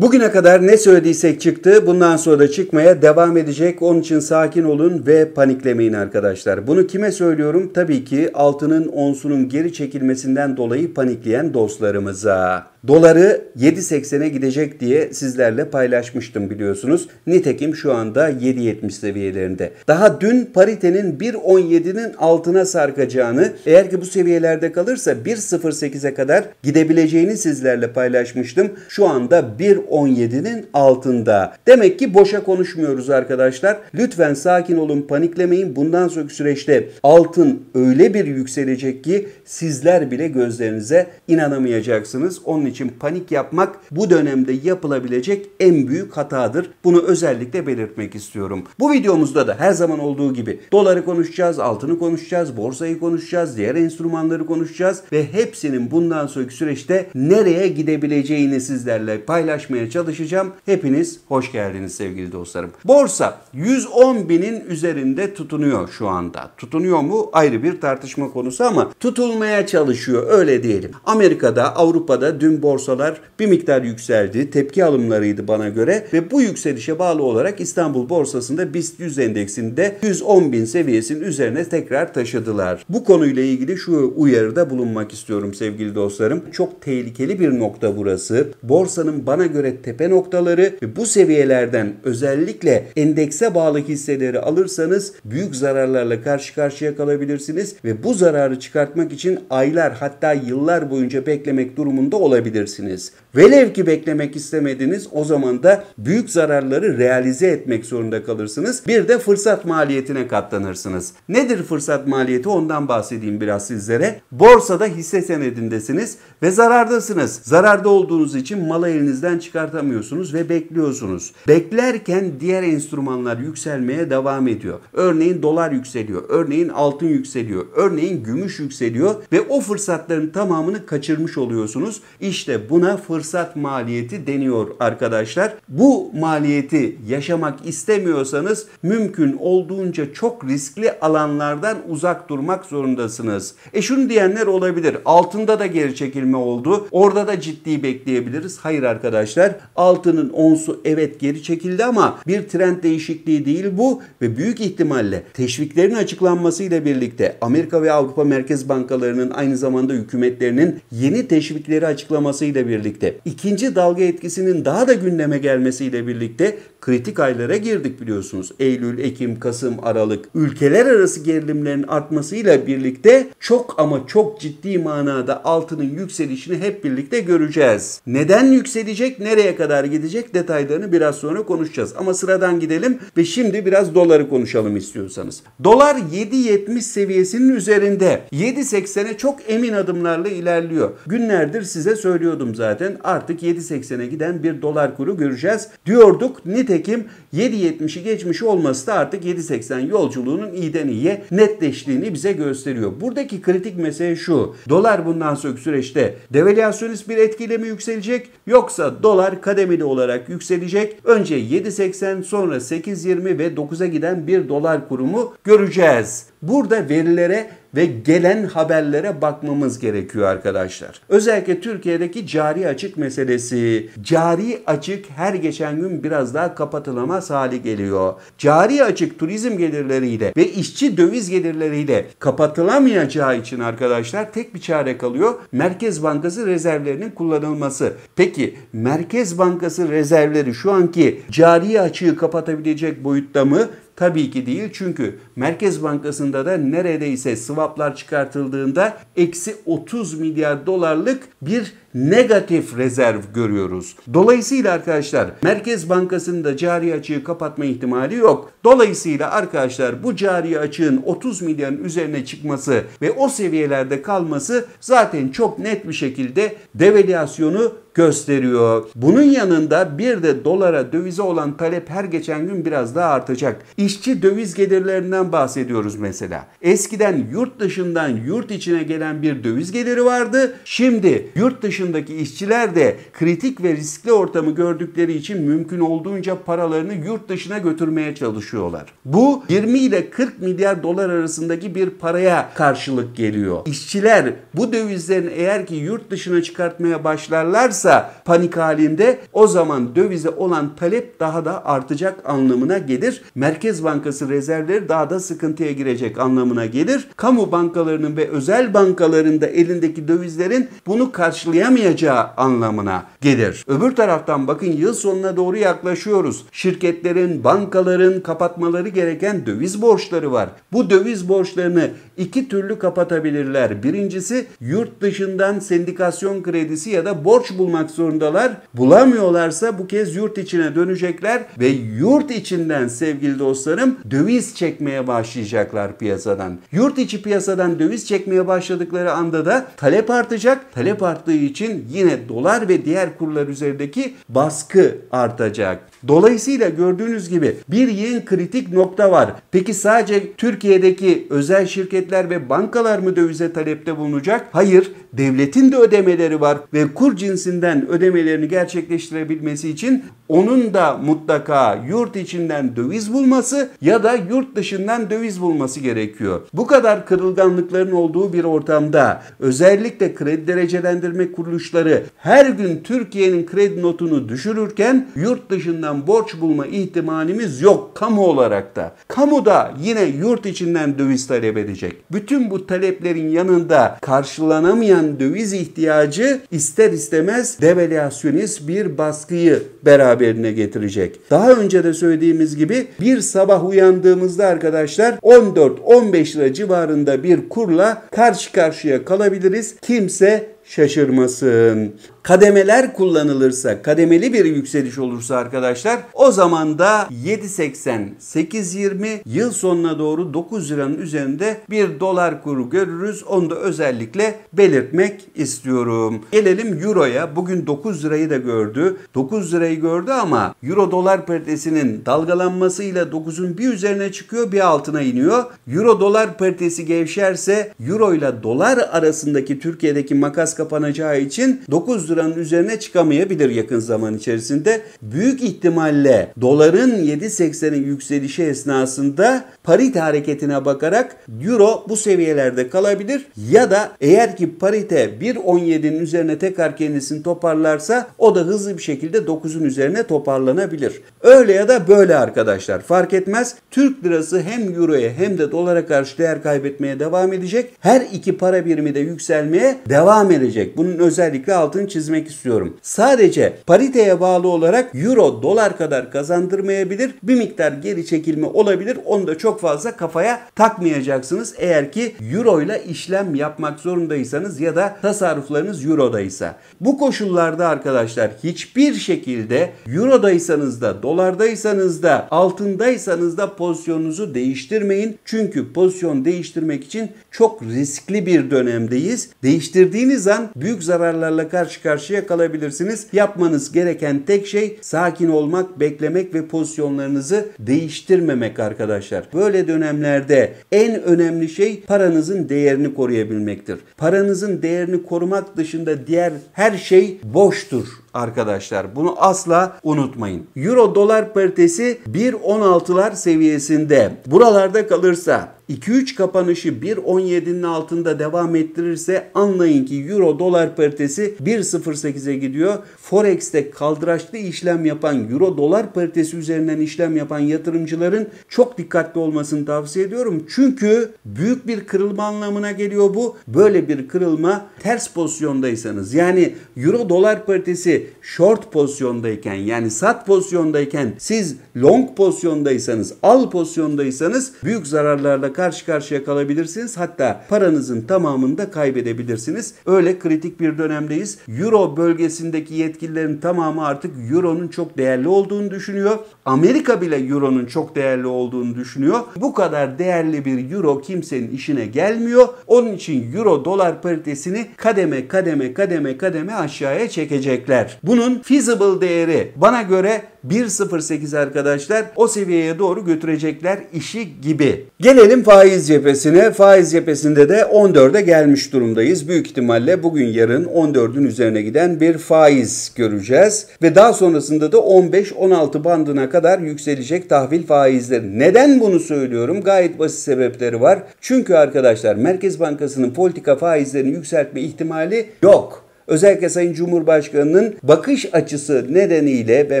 Bugüne kadar ne söylediysek çıktı. Bundan sonra da çıkmaya devam edecek. Onun için sakin olun ve paniklemeyin arkadaşlar. Bunu kime söylüyorum? Tabii ki altının onsunun geri çekilmesinden dolayı panikleyen dostlarımıza doları 7.80'e gidecek diye sizlerle paylaşmıştım biliyorsunuz. Nitekim şu anda 7.70 seviyelerinde. Daha dün paritenin 1.17'nin altına sarkacağını eğer ki bu seviyelerde kalırsa 1.08'e kadar gidebileceğini sizlerle paylaşmıştım. Şu anda 1.17'nin altında. Demek ki boşa konuşmuyoruz arkadaşlar. Lütfen sakin olun paniklemeyin. Bundan sonraki süreçte altın öyle bir yükselecek ki sizler bile gözlerinize inanamayacaksınız. Onun için panik yapmak bu dönemde yapılabilecek en büyük hatadır. Bunu özellikle belirtmek istiyorum. Bu videomuzda da her zaman olduğu gibi doları konuşacağız, altını konuşacağız, borsayı konuşacağız, diğer enstrümanları konuşacağız ve hepsinin bundan sonraki süreçte nereye gidebileceğini sizlerle paylaşmaya çalışacağım. Hepiniz hoş geldiniz sevgili dostlarım. Borsa 110 binin üzerinde tutunuyor şu anda. Tutunuyor mu ayrı bir tartışma konusu ama tutulmaya çalışıyor öyle diyelim. Amerika'da, Avrupa'da dün borsalar bir miktar yükseldi. Tepki alımlarıydı bana göre ve bu yükselişe bağlı olarak İstanbul borsasında BIST 100 endeksinde 110 bin seviyesinin üzerine tekrar taşıdılar. Bu konuyla ilgili şu uyarıda bulunmak istiyorum sevgili dostlarım. Çok tehlikeli bir nokta burası. Borsanın bana göre tepe noktaları ve bu seviyelerden özellikle endekse bağlı hisseleri alırsanız büyük zararlarla karşı karşıya kalabilirsiniz ve bu zararı çıkartmak için aylar hatta yıllar boyunca beklemek durumunda olabilirsiniz yapabilirsiniz. Velev ki beklemek istemediniz o zaman da büyük zararları realize etmek zorunda kalırsınız. Bir de fırsat maliyetine katlanırsınız. Nedir fırsat maliyeti ondan bahsedeyim biraz sizlere. Borsada hisse senedindesiniz ve zarardasınız. Zararda olduğunuz için malı elinizden çıkartamıyorsunuz ve bekliyorsunuz. Beklerken diğer enstrümanlar yükselmeye devam ediyor. Örneğin dolar yükseliyor, örneğin altın yükseliyor, örneğin gümüş yükseliyor ve o fırsatların tamamını kaçırmış oluyorsunuz. İş işte buna fırsat maliyeti deniyor arkadaşlar. Bu maliyeti yaşamak istemiyorsanız mümkün olduğunca çok riskli alanlardan uzak durmak zorundasınız. E şunu diyenler olabilir. Altında da geri çekilme oldu. Orada da ciddi bekleyebiliriz. Hayır arkadaşlar. Altının onsu evet geri çekildi ama bir trend değişikliği değil bu ve büyük ihtimalle teşviklerin açıklanmasıyla birlikte Amerika ve Avrupa Merkez Bankalarının aynı zamanda hükümetlerinin yeni teşvikleri açıklaması olmasıyla birlikte, ikinci dalga etkisinin daha da gündeme gelmesiyle birlikte kritik aylara girdik biliyorsunuz. Eylül, Ekim, Kasım, Aralık ülkeler arası gerilimlerin artmasıyla birlikte çok ama çok ciddi manada altının yükselişini hep birlikte göreceğiz. Neden yükselecek, nereye kadar gidecek detaylarını biraz sonra konuşacağız. Ama sıradan gidelim ve şimdi biraz doları konuşalım istiyorsanız. Dolar 7.70 seviyesinin üzerinde. 7.80'e çok emin adımlarla ilerliyor. Günlerdir size söylüyorum söylüyordum zaten. Artık 7.80'e giden bir dolar kuru göreceğiz diyorduk. Nitekim 7.70'i geçmiş olması da artık 7.80 yolculuğunun iyiden iyiye netleştiğini bize gösteriyor. Buradaki kritik mesele şu. Dolar bundan sonraki süreçte devalüasyonist bir etkiyle mi yükselecek yoksa dolar kademeli olarak yükselecek? Önce 7.80 sonra 8.20 ve 9'a giden bir dolar kurumu göreceğiz. Burada verilere ve gelen haberlere bakmamız gerekiyor arkadaşlar. Özellikle Türkiye'deki cari açık meselesi. Cari açık her geçen gün biraz daha kapatılamaz hali geliyor. Cari açık turizm gelirleriyle ve işçi döviz gelirleriyle kapatılamayacağı için arkadaşlar tek bir çare kalıyor. Merkez Bankası rezervlerinin kullanılması. Peki Merkez Bankası rezervleri şu anki cari açığı kapatabilecek boyutta mı? Tabii ki değil çünkü Merkez Bankası'nda da neredeyse swaplar çıkartıldığında eksi 30 milyar dolarlık bir negatif rezerv görüyoruz. Dolayısıyla arkadaşlar Merkez Bankası'nın da cari açığı kapatma ihtimali yok. Dolayısıyla arkadaşlar bu cari açığın 30 milyarın üzerine çıkması ve o seviyelerde kalması zaten çok net bir şekilde devalüasyonu gösteriyor. Bunun yanında bir de dolara dövize olan talep her geçen gün biraz daha artacak. İşçi döviz gelirlerinden bahsediyoruz mesela. Eskiden yurt dışından yurt içine gelen bir döviz geliri vardı. Şimdi yurt dışı yaşındaki işçiler de kritik ve riskli ortamı gördükleri için mümkün olduğunca paralarını yurt dışına götürmeye çalışıyorlar. Bu 20 ile 40 milyar dolar arasındaki bir paraya karşılık geliyor. İşçiler bu dövizlerin eğer ki yurt dışına çıkartmaya başlarlarsa panik halinde o zaman dövize olan talep daha da artacak anlamına gelir. Merkez Bankası rezervleri daha da sıkıntıya girecek anlamına gelir. Kamu bankalarının ve özel bankaların da elindeki dövizlerin bunu karşılayan dayanamayacağı anlamına gelir. Öbür taraftan bakın yıl sonuna doğru yaklaşıyoruz. Şirketlerin, bankaların kapatmaları gereken döviz borçları var. Bu döviz borçlarını iki türlü kapatabilirler. Birincisi yurt dışından sendikasyon kredisi ya da borç bulmak zorundalar. Bulamıyorlarsa bu kez yurt içine dönecekler ve yurt içinden sevgili dostlarım döviz çekmeye başlayacaklar piyasadan. Yurt içi piyasadan döviz çekmeye başladıkları anda da talep artacak. Talep arttığı için için yine dolar ve diğer kurlar üzerindeki baskı artacak. Dolayısıyla gördüğünüz gibi bir yeni kritik nokta var. Peki sadece Türkiye'deki özel şirketler ve bankalar mı dövize talepte bulunacak? Hayır, devletin de ödemeleri var ve kur cinsinden ödemelerini gerçekleştirebilmesi için onun da mutlaka yurt içinden döviz bulması ya da yurt dışından döviz bulması gerekiyor. Bu kadar kırılganlıkların olduğu bir ortamda özellikle kredi derecelendirme kuruluşları her gün Türkiye'nin kredi notunu düşürürken yurt dışından dışından borç bulma ihtimalimiz yok kamu olarak da. Kamu da yine yurt içinden döviz talep edecek. Bütün bu taleplerin yanında karşılanamayan döviz ihtiyacı ister istemez devalüasyonist bir baskıyı beraberine getirecek. Daha önce de söylediğimiz gibi bir sabah uyandığımızda arkadaşlar 14-15 lira civarında bir kurla karşı karşıya kalabiliriz. Kimse şaşırmasın kademeler kullanılırsa, kademeli bir yükseliş olursa arkadaşlar o zaman da 7.80, 8.20 yıl sonuna doğru 9 liranın üzerinde bir dolar kuru görürüz. Onu da özellikle belirtmek istiyorum. Gelelim Euro'ya. Bugün 9 lirayı da gördü. 9 lirayı gördü ama Euro dolar paritesinin dalgalanmasıyla 9'un bir üzerine çıkıyor bir altına iniyor. Euro dolar paritesi gevşerse Euro ile dolar arasındaki Türkiye'deki makas kapanacağı için 9 liranın üzerine çıkamayabilir yakın zaman içerisinde. Büyük ihtimalle doların 7.80'in yükselişi esnasında parite hareketine bakarak euro bu seviyelerde kalabilir ya da eğer ki parite 1.17'nin üzerine tekrar kendisini toparlarsa o da hızlı bir şekilde 9'un üzerine toparlanabilir. Öyle ya da böyle arkadaşlar fark etmez. Türk lirası hem euroya hem de dolara karşı değer kaybetmeye devam edecek. Her iki para birimi de yükselmeye devam edecek. Bunun özellikle altın çizgi çizmek istiyorum. Sadece pariteye bağlı olarak euro dolar kadar kazandırmayabilir. Bir miktar geri çekilme olabilir. Onu da çok fazla kafaya takmayacaksınız. Eğer ki euro ile işlem yapmak zorundaysanız ya da tasarruflarınız eurodaysa. Bu koşullarda arkadaşlar hiçbir şekilde eurodaysanız da dolardaysanız da altındaysanız da pozisyonunuzu değiştirmeyin. Çünkü pozisyon değiştirmek için çok riskli bir dönemdeyiz. Değiştirdiğiniz an büyük zararlarla karşı karşıya karşıya kalabilirsiniz. Yapmanız gereken tek şey sakin olmak, beklemek ve pozisyonlarınızı değiştirmemek arkadaşlar. Böyle dönemlerde en önemli şey paranızın değerini koruyabilmektir. Paranızın değerini korumak dışında diğer her şey boştur arkadaşlar. Bunu asla unutmayın. Euro dolar paritesi 1.16'lar seviyesinde. Buralarda kalırsa 2-3 kapanışı 1.17'nin altında devam ettirirse anlayın ki euro dolar paritesi 1.08'e gidiyor. Forex'te kaldıraçlı işlem yapan euro dolar paritesi üzerinden işlem yapan yatırımcıların çok dikkatli olmasını tavsiye ediyorum. Çünkü büyük bir kırılma anlamına geliyor bu. Böyle bir kırılma ters pozisyondaysanız yani euro dolar paritesi short pozisyondayken yani sat pozisyondayken siz long pozisyondaysanız al pozisyondaysanız büyük zararlarla karşı karşıya kalabilirsiniz. Hatta paranızın tamamını da kaybedebilirsiniz. Öyle kritik bir dönemdeyiz. Euro bölgesindeki yetkililerin tamamı artık Euro'nun çok değerli olduğunu düşünüyor. Amerika bile Euro'nun çok değerli olduğunu düşünüyor. Bu kadar değerli bir Euro kimsenin işine gelmiyor. Onun için Euro dolar paritesini kademe kademe kademe kademe aşağıya çekecekler değer. Bunun feasible değeri bana göre 1.08 arkadaşlar o seviyeye doğru götürecekler işi gibi. Gelelim faiz cephesine. Faiz cephesinde de 14'e gelmiş durumdayız. Büyük ihtimalle bugün yarın 14'ün üzerine giden bir faiz göreceğiz. Ve daha sonrasında da 15-16 bandına kadar yükselecek tahvil faizleri. Neden bunu söylüyorum? Gayet basit sebepleri var. Çünkü arkadaşlar Merkez Bankası'nın politika faizlerini yükseltme ihtimali yok. Özellikle Sayın Cumhurbaşkanı'nın bakış açısı nedeniyle ve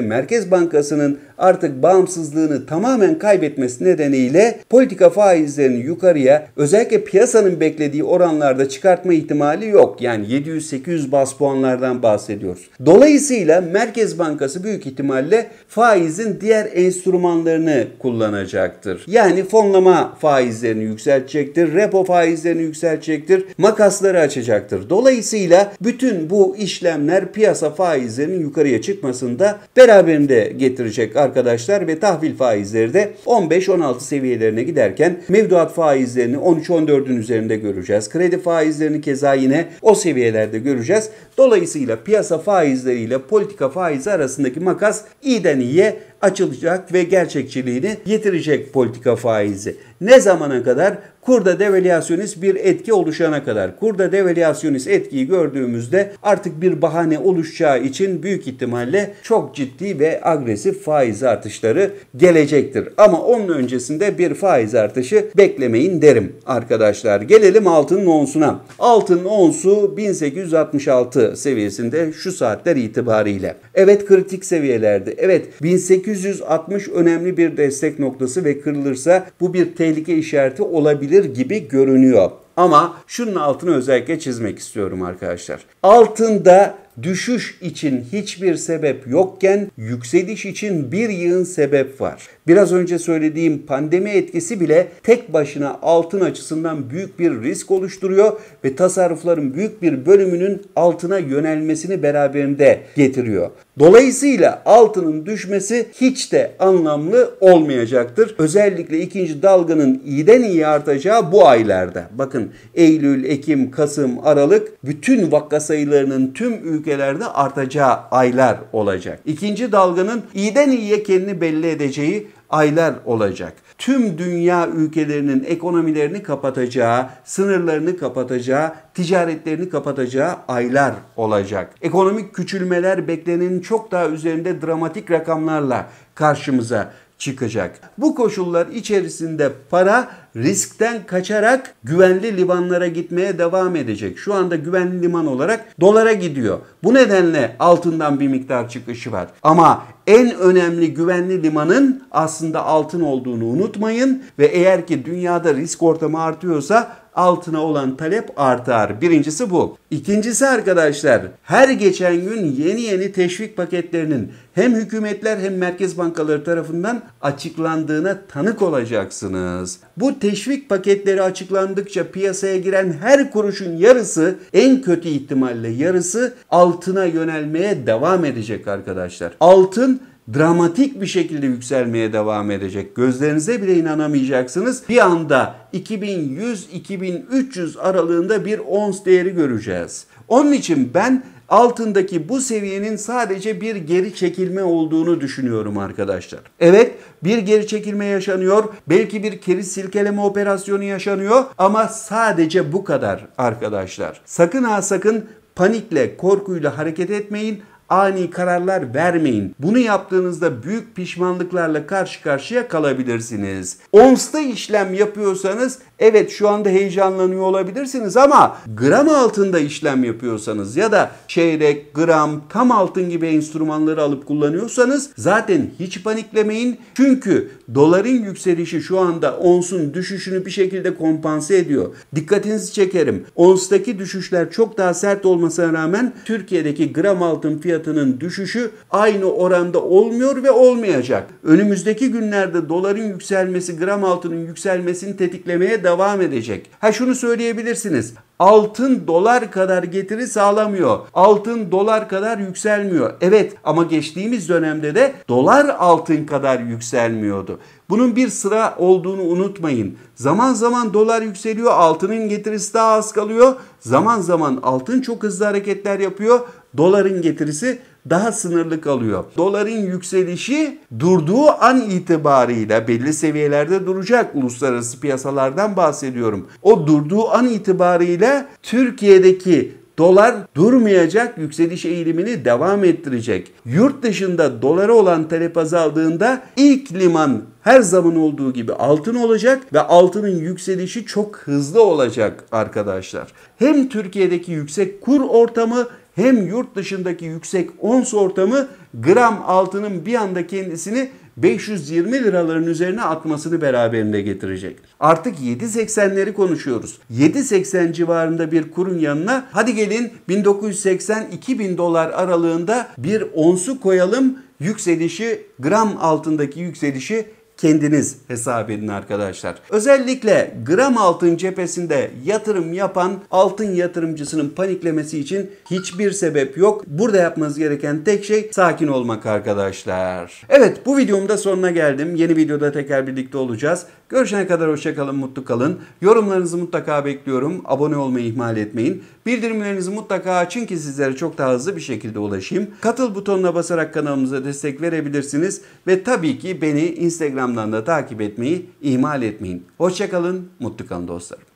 Merkez Bankası'nın artık bağımsızlığını tamamen kaybetmesi nedeniyle politika faizlerini yukarıya özellikle piyasanın beklediği oranlarda çıkartma ihtimali yok. Yani 700-800 bas puanlardan bahsediyoruz. Dolayısıyla Merkez Bankası büyük ihtimalle faizin diğer enstrümanlarını kullanacaktır. Yani fonlama faizlerini yükseltecektir, repo faizlerini yükseltecektir, makasları açacaktır. Dolayısıyla bütün bu işlemler piyasa faizlerinin yukarıya çıkmasında beraberinde getirecek arkadaşlar arkadaşlar ve tahvil faizleri de 15-16 seviyelerine giderken mevduat faizlerini 13-14'ün üzerinde göreceğiz. Kredi faizlerini keza yine o seviyelerde göreceğiz. Dolayısıyla piyasa faizleriyle politika faizi arasındaki makas iyiden iyiye açılacak ve gerçekçiliğini yitirecek politika faizi. Ne zamana kadar? Kurda devalüasyonist bir etki oluşana kadar. Kurda devalüasyonist etkiyi gördüğümüzde artık bir bahane oluşacağı için büyük ihtimalle çok ciddi ve agresif faiz artışları gelecektir. Ama onun öncesinde bir faiz artışı beklemeyin derim arkadaşlar. Gelelim altının onsuna. Altın onsu 1866 seviyesinde şu saatler itibariyle. Evet kritik seviyelerdi. Evet 1860 önemli bir destek noktası ve kırılırsa bu bir tehdit tehlike işareti olabilir gibi görünüyor. Ama şunun altını özellikle çizmek istiyorum arkadaşlar. Altında Düşüş için hiçbir sebep yokken yükseliş için bir yığın sebep var. Biraz önce söylediğim pandemi etkisi bile tek başına altın açısından büyük bir risk oluşturuyor ve tasarrufların büyük bir bölümünün altına yönelmesini beraberinde getiriyor. Dolayısıyla altının düşmesi hiç de anlamlı olmayacaktır. Özellikle ikinci dalganın iyiden iyi artacağı bu aylarda. Bakın Eylül, Ekim, Kasım, Aralık bütün vaka sayılarının tüm ülke ülkelerde artacağı aylar olacak. İkinci dalganın iyiden iyiye kendini belli edeceği aylar olacak. Tüm dünya ülkelerinin ekonomilerini kapatacağı, sınırlarını kapatacağı, ticaretlerini kapatacağı aylar olacak. Ekonomik küçülmeler beklenenin çok daha üzerinde dramatik rakamlarla karşımıza çıkacak. Bu koşullar içerisinde para riskten kaçarak güvenli limanlara gitmeye devam edecek. Şu anda güvenli liman olarak dolara gidiyor. Bu nedenle altından bir miktar çıkışı var. Ama en önemli güvenli limanın aslında altın olduğunu unutmayın ve eğer ki dünyada risk ortamı artıyorsa altına olan talep artar. Birincisi bu. İkincisi arkadaşlar her geçen gün yeni yeni teşvik paketlerinin hem hükümetler hem merkez bankaları tarafından açıklandığına tanık olacaksınız. Bu teşvik paketleri açıklandıkça piyasaya giren her kuruşun yarısı en kötü ihtimalle yarısı altına yönelmeye devam edecek arkadaşlar. Altın dramatik bir şekilde yükselmeye devam edecek. Gözlerinize bile inanamayacaksınız. Bir anda 2100-2300 aralığında bir ons değeri göreceğiz. Onun için ben altındaki bu seviyenin sadece bir geri çekilme olduğunu düşünüyorum arkadaşlar. Evet bir geri çekilme yaşanıyor. Belki bir keri silkeleme operasyonu yaşanıyor ama sadece bu kadar arkadaşlar. Sakın ha sakın panikle, korkuyla hareket etmeyin ani kararlar vermeyin. Bunu yaptığınızda büyük pişmanlıklarla karşı karşıya kalabilirsiniz. Ons'ta işlem yapıyorsanız Evet şu anda heyecanlanıyor olabilirsiniz ama gram altında işlem yapıyorsanız ya da çeyrek, gram, tam altın gibi enstrümanları alıp kullanıyorsanız zaten hiç paniklemeyin. Çünkü doların yükselişi şu anda onsun düşüşünü bir şekilde kompanse ediyor. Dikkatinizi çekerim. Onstaki düşüşler çok daha sert olmasına rağmen Türkiye'deki gram altın fiyatının düşüşü aynı oranda olmuyor ve olmayacak. Önümüzdeki günlerde doların yükselmesi, gram altının yükselmesini tetiklemeye devam devam edecek. Ha şunu söyleyebilirsiniz. Altın dolar kadar getiri sağlamıyor. Altın dolar kadar yükselmiyor. Evet ama geçtiğimiz dönemde de dolar altın kadar yükselmiyordu. Bunun bir sıra olduğunu unutmayın. Zaman zaman dolar yükseliyor, altının getirisi daha az kalıyor. Zaman zaman altın çok hızlı hareketler yapıyor, doların getirisi daha sınırlı kalıyor. Doların yükselişi durduğu an itibarıyla belli seviyelerde duracak. Uluslararası piyasalardan bahsediyorum. O durduğu an itibarıyla Türkiye'deki Dolar durmayacak, yükseliş eğilimini devam ettirecek. Yurt dışında dolara olan talep azaldığında ilk liman her zaman olduğu gibi altın olacak ve altının yükselişi çok hızlı olacak arkadaşlar. Hem Türkiye'deki yüksek kur ortamı hem yurt dışındaki yüksek ons ortamı gram altının bir anda kendisini 520 liraların üzerine atmasını beraberinde getirecek. Artık 7.80'leri konuşuyoruz. 7.80 civarında bir kurun yanına hadi gelin 1980-2000 dolar aralığında bir onsu koyalım yükselişi gram altındaki yükselişi kendiniz hesap edin arkadaşlar. Özellikle gram altın cephesinde yatırım yapan altın yatırımcısının paniklemesi için hiçbir sebep yok. Burada yapmanız gereken tek şey sakin olmak arkadaşlar. Evet bu videomda sonuna geldim. Yeni videoda tekrar birlikte olacağız. Görüşene kadar hoşçakalın, mutlu kalın. Yorumlarınızı mutlaka bekliyorum. Abone olmayı ihmal etmeyin. Bildirimlerinizi mutlaka açın ki sizlere çok daha hızlı bir şekilde ulaşayım. Katıl butonuna basarak kanalımıza destek verebilirsiniz. Ve tabii ki beni Instagram'dan da takip etmeyi ihmal etmeyin. Hoşçakalın, mutlu kalın dostlarım.